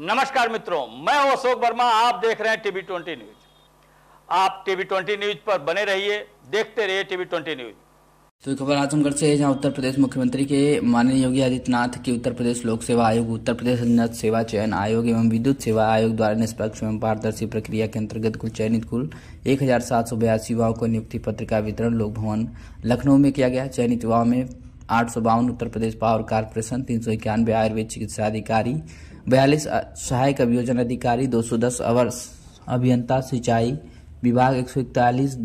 नमस्कार मित्रों मैं अशोक वर्मा आप देख रहे हैं टीवी ट्वेंटी न्यूज आप टीवी ट्वेंटी न्यूज पर बने रहिए देखते रहिए टीवी ट्वेंटी न्यूज तो खबर आजमगढ़ से है जहां उत्तर प्रदेश मुख्यमंत्री के माननीय योगी आदित्यनाथ की उत्तर प्रदेश लोक सेवा आयोग उत्तर प्रदेश नर्स सेवा चयन आयोग एवं विद्युत सेवा आयोग द्वारा निष्पक्ष एवं पारदर्शी प्रक्रिया के अंतर्गत कुल चयनित कुल एक युवाओं को नियुक्ति पत्र का वितरण लोक भवन लखनऊ में किया गया चयनित युवाओं में आठ उत्तर प्रदेश पावर कारपोरेशन तीन सौ आयुर्वेद चिकित्सा अधिकारी बयालीस सहायक अभियोजन अधिकारी 210 अवर अभियंता सिंचाई विभाग एक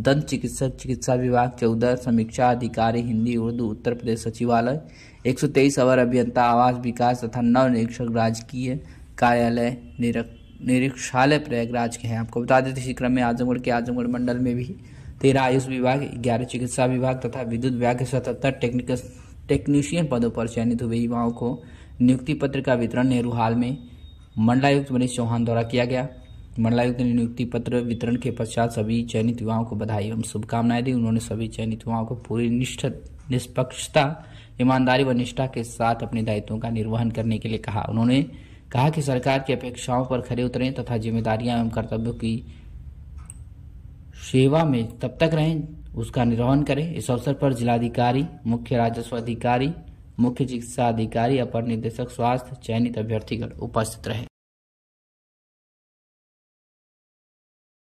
दंत चिकित्सक चिकित्सा विभाग चौदह समीक्षा अधिकारी हिंदी उर्दू उत्तर प्रदेश सचिवालय 123 अवर अभियंता आवास विकास तथा नव निरीक्षक राजकीय कार्यालय निरीक्षालय प्रयागराज के हैं आपको बता देते इसी क्रम में आजमगढ़ के आजमगढ़ मंडल में भी तेरह आयुष विभाग ग्यारह चिकित्सा विभाग तथा विद्युत विभाग के सतहत्तर टेक्निकल टेक्नीशियन पदों पर चयनित हुए युवाओं को नियुक्ति पत्र का वितरण नेहरू हाल में मंडलायुक्त मनीष चौहान द्वारा किया गया मंडलायुक्त ने नियुक्ति पत्र वितरण के पश्चात सभी चयनित युवाओं को बधाई एवं शुभकामनाएं दी उन्होंने सभी चयनित युवाओं को पूरी निष्ठ निष्पक्षता ईमानदारी व निष्ठा के साथ अपने दायित्वों का निर्वहन करने के लिए कहा उन्होंने कहा कि सरकार की अपेक्षाओं पर खड़े उतरें तथा जिम्मेदारियां एवं कर्तव्यों की सेवा में तब तक रहें उसका निर्वहन करें इस अवसर पर जिलाधिकारी मुख्य राजस्व अधिकारी मुख्य चिकित्सा अधिकारी अपर निदेशक स्वास्थ्य चयनित अभ्यर्थीगण उपस्थित रहे